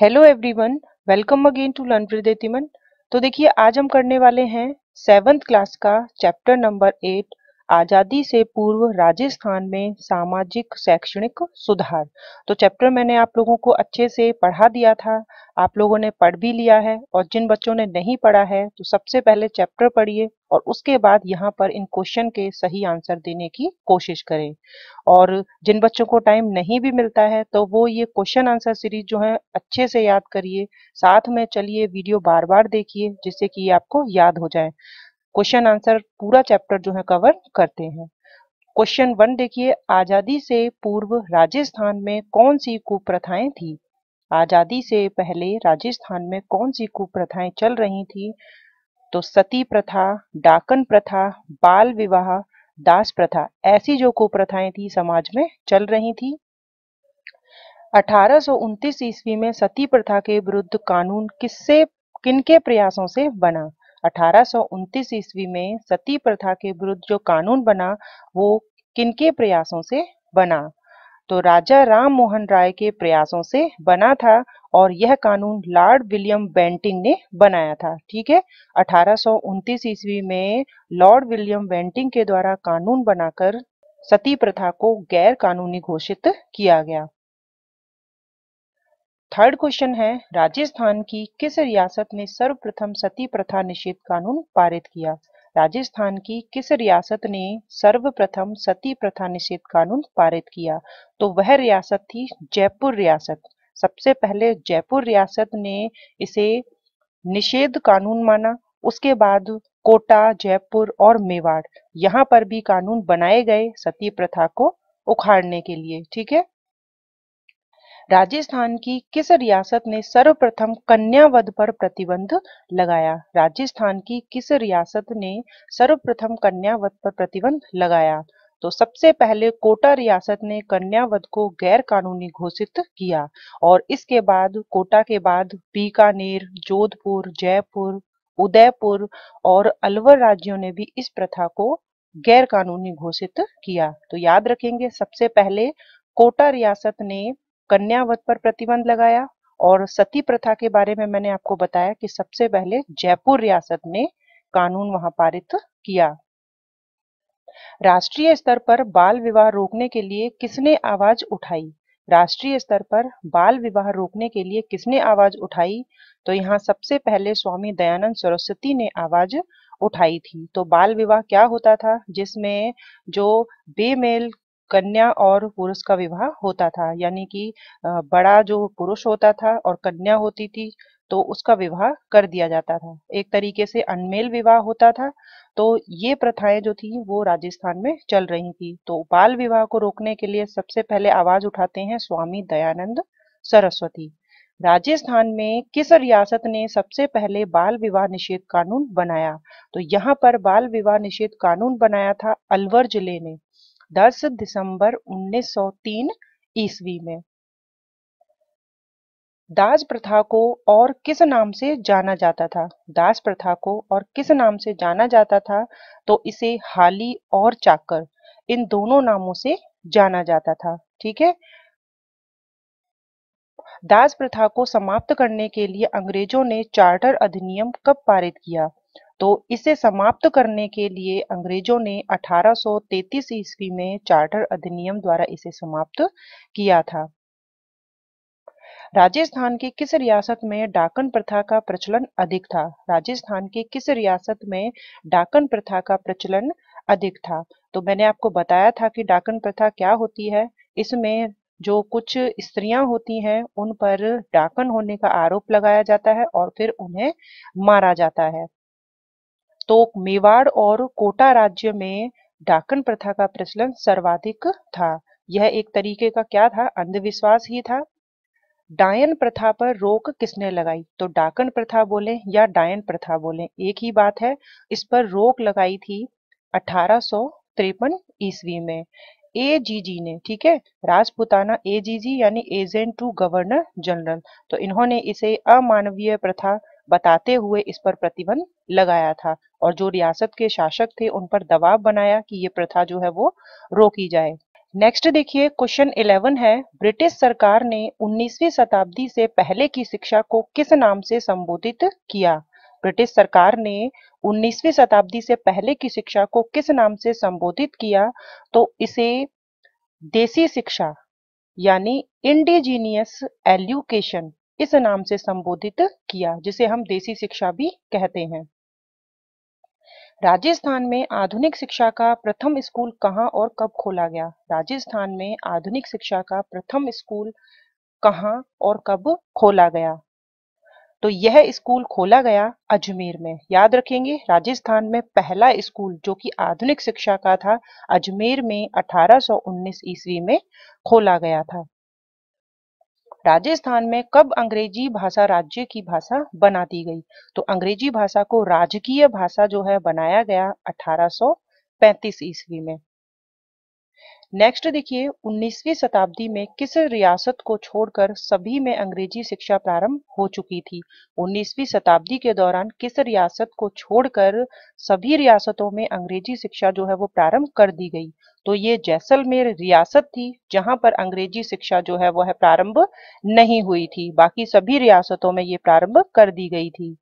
hello everyone welcome again to learn with तो देखिए आज हम करने वाले हैं सेवन्थ क्लास का चैप्टर नंबर एट आज़ादी से पूर्व राजस्थान में सामाजिक शैक्षणिक सुधार तो चैप्टर मैंने आप लोगों को अच्छे से पढ़ा दिया था आप लोगों ने पढ़ भी लिया है और जिन बच्चों ने नहीं पढ़ा है तो सबसे पहले चैप्टर पढ़िए और उसके बाद यहाँ पर इन क्वेश्चन के सही आंसर देने की कोशिश करें और जिन बच्चों को टाइम नहीं भी मिलता है तो वो ये क्वेश्चन आंसर सीरीज जो है अच्छे से याद करिए साथ में चलिए वीडियो बार बार देखिए जिससे कि आपको याद हो जाए क्वेश्चन आंसर पूरा चैप्टर जो है कवर करते हैं क्वेश्चन वन देखिए आजादी से पूर्व राजस्थान में कौन सी कुप्रथाएं थी आजादी से पहले राजस्थान में कौन सी कुप्रथाएं चल रही थी तो सती प्रथा डाकन प्रथा बाल विवाह दास प्रथा ऐसी जो कुप्रथाएं थी समाज में चल रही थी 1829 ईस्वी में सती प्रथा के विरुद्ध कानून किससे किनके प्रयासों से बना अठारह ईस्वी में सती प्रथा के विरुद्ध जो कानून बना वो किनके प्रयासों से बना तो राजा राम मोहन राय के प्रयासों से बना था और यह कानून लॉर्ड विलियम बेंटिंग ने बनाया था ठीक है अठारह ईस्वी में लॉर्ड विलियम बेंटिंग के द्वारा कानून बनाकर सती प्रथा को गैर कानूनी घोषित किया गया थर्ड क्वेश्चन है राजस्थान की किस रियासत ने सर्वप्रथम सती प्रथा निषेध कानून पारित किया राजस्थान की किस रियासत ने सर्वप्रथम सती प्रथा निषेध कानून पारित किया तो वह रियासत थी जयपुर रियासत सबसे पहले जयपुर रियासत ने इसे निषेध कानून माना उसके बाद कोटा जयपुर और मेवाड़ यहाँ पर भी कानून बनाए गए सती प्रथा को उखाड़ने के लिए ठीक है राजस्थान की किस रियासत ने सर्वप्रथम कन्या वध पर प्रतिबंध लगाया राजस्थान की किस रियासत ने सर्वप्रथम कन्या वध पर प्रतिबंध लगाया तो सबसे पहले कोटा रियासत ने कन्या वध को गैर कानूनी घोषित किया और इसके बाद कोटा के बाद बीकानेर जोधपुर जयपुर उदयपुर और अलवर राज्यों ने भी इस प्रथा को गैर कानूनी घोषित किया तो याद रखेंगे सबसे पहले कोटा रियासत ने कन्या वध पर प्रतिबंध लगाया और सती प्रथा के बारे में मैंने आपको बताया कि सबसे पहले जयपुर रियासत ने कानून वहां पारित किया राष्ट्रीय स्तर पर बाल विवाह रोकने के लिए किसने आवाज उठाई राष्ट्रीय स्तर पर बाल विवाह रोकने के लिए किसने आवाज उठाई तो यहाँ सबसे पहले स्वामी दयानंद सरस्वती ने आवाज उठाई थी तो बाल विवाह क्या होता था जिसमें जो बेमेल कन्या और पुरुष का विवाह होता था यानी कि बड़ा जो पुरुष होता था और कन्या होती थी तो उसका विवाह कर दिया जाता था एक तरीके से अनमेल विवाह होता था तो ये प्रथाएं जो थी वो राजस्थान में चल रही थी तो बाल विवाह को रोकने के लिए सबसे पहले आवाज उठाते हैं स्वामी दयानंद सरस्वती राजस्थान में किस रियासत ने सबसे पहले बाल विवाह निषेध कानून बनाया तो यहाँ पर बाल विवाह निषेध कानून बनाया था अलवर जिले ने 10 दिसंबर 1903 ईस्वी में दास प्रथा को और किस नाम से जाना जाता था दास प्रथा को और किस नाम से जाना जाता था तो इसे हाली और चाकर इन दोनों नामों से जाना जाता था ठीक है दास प्रथा को समाप्त करने के लिए अंग्रेजों ने चार्टर अधिनियम कब पारित किया तो इसे समाप्त करने के लिए अंग्रेजों ने 1833 ईस्वी में चार्टर अधिनियम द्वारा इसे समाप्त किया था राजस्थान की किस रियासत में डाकन प्रथा का प्रचलन अधिक था राजस्थान की किस रियासत में डाकन प्रथा का प्रचलन अधिक था तो मैंने आपको बताया था कि डाकन प्रथा क्या होती है इसमें जो कुछ स्त्रियां होती हैं उन पर डाकन होने का आरोप लगाया जाता है और फिर उन्हें मारा जाता है तो मेवाड़ और कोटा राज्य में डाकन प्रथा का प्रचलन सर्वाधिक था यह एक तरीके का क्या था अंधविश्वास ही था डायन प्रथा पर रोक किसने लगाई तो डाकन प्रथा बोले या डायन प्रथा बोले एक ही बात है इस पर रोक लगाई थी अठारह ईस्वी में एजीजी ने ठीक है राजपुताना एजीजी यानी एजेंट टू गवर्नर जनरल तो इन्होंने इसे अमानवीय प्रथा बताते हुए इस पर प्रतिबंध लगाया था और जो रियासत के शासक थे उन पर दबाव बनाया कि ये प्रथा जो है वो रोकी जाए नेक्स्ट देखिए क्वेश्चन 11 है ब्रिटिश सरकार ने 19वीं शताब्दी से पहले की शिक्षा को किस नाम से संबोधित किया ब्रिटिश सरकार ने 19वीं शताब्दी से पहले की शिक्षा को किस नाम से संबोधित किया तो इसे देसी शिक्षा यानी इंडिजीनियस एल्यूकेशन इस नाम से संबोधित किया जिसे हम देसी शिक्षा भी कहते हैं राजस्थान में आधुनिक शिक्षा का प्रथम स्कूल कहाँ और कब खोला गया राजस्थान में आधुनिक शिक्षा का प्रथम स्कूल कहाँ और कब खोला गया तो यह स्कूल खोला गया अजमेर में याद रखेंगे राजस्थान में पहला स्कूल जो कि आधुनिक शिक्षा का था अजमेर में 1819 ईस्वी में खोला गया था राजस्थान में कब अंग्रेजी भाषा राज्य की भाषा बना दी गई तो अंग्रेजी भाषा को राजकीय भाषा जो है बनाया गया 1835 ईस्वी में नेक्स्ट देखिए 19वीं शताब्दी में किस रियासत को छोड़कर सभी में अंग्रेजी शिक्षा प्रारंभ हो चुकी थी 19वीं शताब्दी के दौरान किस रियासत को छोड़कर सभी रियासतों में अंग्रेजी शिक्षा जो है वो प्रारंभ कर दी गई तो ये जैसलमेर रियासत थी जहां पर अंग्रेजी शिक्षा जो है वह प्रारंभ नहीं हुई थी बाकी सभी रियासतों में ये प्रारंभ कर दी गई थी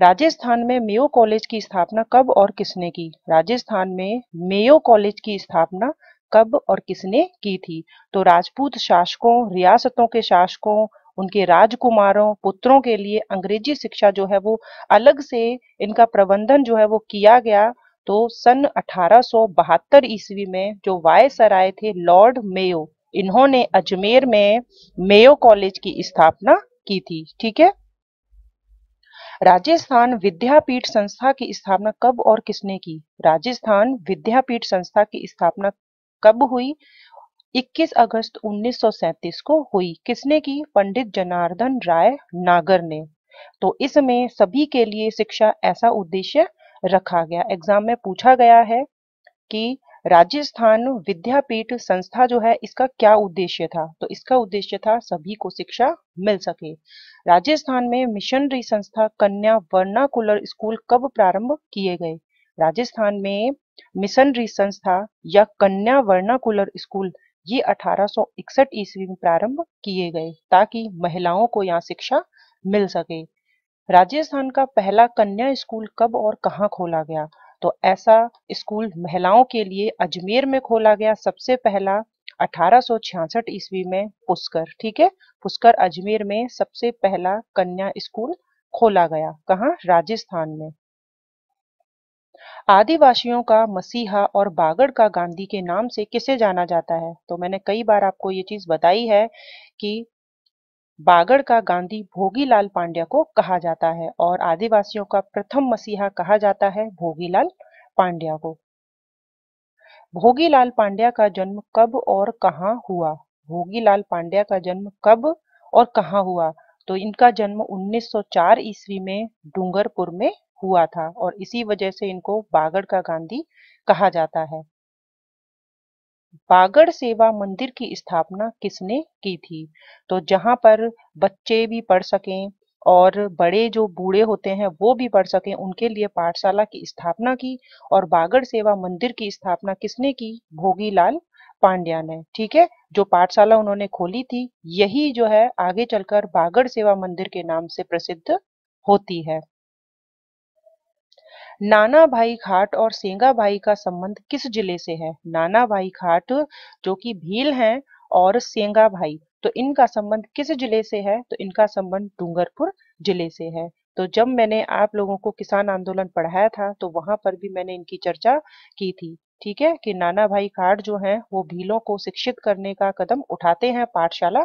राजस्थान में मेयो कॉलेज की स्थापना कब और किसने की राजस्थान में मेयो कॉलेज की स्थापना कब और किसने की थी तो राजपूत शासकों रियासतों के शासकों उनके राजकुमारों पुत्रों के लिए अंग्रेजी शिक्षा जो है वो अलग से इनका प्रबंधन जो है वो किया गया तो सन 1872 ईस्वी में जो वायसराय आए थे लॉर्ड मेयो इन्होंने अजमेर में मेयो कॉलेज की स्थापना की थी ठीक है राजस्थान विद्यापीठ संस्था की स्थापना कब और किसने की राजस्थान विद्यापीठ संस्था की स्थापना कब हुई 21 अगस्त 1937 को हुई किसने की पंडित जनार्दन राय नागर ने तो इसमें सभी के लिए शिक्षा ऐसा उद्देश्य रखा गया एग्जाम में पूछा गया है कि राजस्थान विद्यापीठ संस्था जो है इसका क्या उद्देश्य था तो इसका उद्देश्य था सभी को शिक्षा मिल सके राजस्थान में मिशनरी संस्था कन्या वर्णाकुलर स्कूल कब प्रारंभ किए गए राजस्थान में मिशनरी संस्था या कन्या वर्णाकुलर स्कूल ये 1861 ईस्वी में प्रारंभ किए गए ताकि महिलाओं को यहाँ शिक्षा मिल सके राजस्थान का पहला कन्या स्कूल कब और कहाँ खोला गया तो ऐसा स्कूल महिलाओं के लिए अजमेर में खोला गया सबसे पहला 1866 ईस्वी में पुष्कर ठीक है पुष्कर अजमेर में सबसे पहला कन्या स्कूल खोला गया कहा राजस्थान में आदिवासियों का मसीहा और बागड़ का गांधी के नाम से किसे जाना जाता है तो मैंने कई बार आपको ये चीज बताई है कि बागड़ का गांधी भोगीलाल पांड्या को कहा जाता है और आदिवासियों का प्रथम मसीहा कहा जाता है भोगीलाल पांड्या को भोगीलाल पांड्या का जन्म कब और कहाँ हुआ भोगीलाल पांड्या का जन्म कब और कहा हुआ तो इनका जन्म 1904 ईस्वी में डूंगरपुर में हुआ था और इसी वजह से इनको बागड़ का गांधी कहा जाता है बागड़ सेवा मंदिर की स्थापना किसने की थी तो जहां पर बच्चे भी पढ़ सकें और बड़े जो बूढ़े होते हैं वो भी पढ़ सकें उनके लिए पाठशाला की स्थापना की और बागड़ सेवा मंदिर की स्थापना किसने की भोगीलाल पांड्या ने ठीक है जो पाठशाला उन्होंने खोली थी यही जो है आगे चलकर बागड़ सेवा मंदिर के नाम से प्रसिद्ध होती है नाना भाई घाट और सेंगा भाई का संबंध किस जिले से है नाना भाई घाट जो कि भील है और सेंगा भाई तो इनका संबंध किस जिले से है तो इनका संबंध डूंगरपुर जिले से है तो जब मैंने आप लोगों को किसान आंदोलन पढ़ाया था तो वहां पर भी मैंने इनकी चर्चा की थी ठीक है कि नाना भाई खाट जो है वो भीलों को शिक्षित करने का कदम उठाते हैं पाठशाला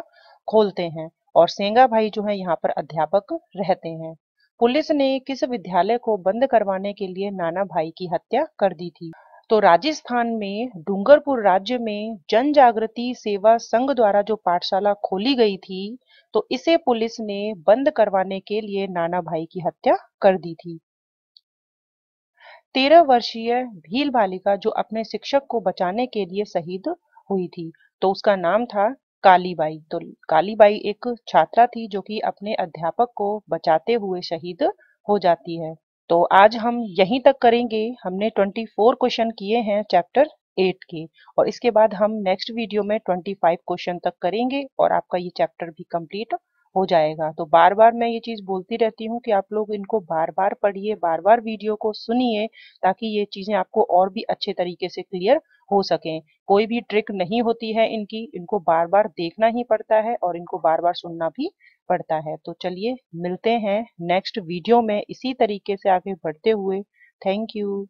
खोलते हैं और सेंगा भाई जो है यहाँ पर अध्यापक रहते हैं पुलिस ने किस विद्यालय को बंद करवाने के लिए नाना भाई की हत्या कर दी थी तो राजस्थान में डूंगरपुर राज्य में जन जागृति सेवा संघ द्वारा जो पाठशाला खोली गई थी तो इसे पुलिस ने बंद करवाने के लिए नाना भाई की हत्या कर दी थी तेरह वर्षीय भील बालिका जो अपने शिक्षक को बचाने के लिए शहीद हुई थी तो उसका नाम था कालीबाई तो कालीबाई एक छात्रा थी जो कि अपने अध्यापक को बचाते हुए शहीद हो जाती है तो आज हम यहीं तक करेंगे हमने 24 क्वेश्चन किए हैं चैप्टर 8 के और इसके बाद हम नेक्स्ट वीडियो में 25 क्वेश्चन तक करेंगे और आपका ये चैप्टर भी कंप्लीट हो जाएगा तो बार बार मैं ये चीज़ बोलती रहती हूँ कि आप लोग इनको बार बार पढ़िए बार बार वीडियो को सुनिए ताकि ये चीज़ें आपको और भी अच्छे तरीके से क्लियर हो सकें कोई भी ट्रिक नहीं होती है इनकी इनको बार बार देखना ही पड़ता है और इनको बार बार सुनना भी पड़ता है तो चलिए मिलते हैं नेक्स्ट वीडियो में इसी तरीके से आगे बढ़ते हुए थैंक यू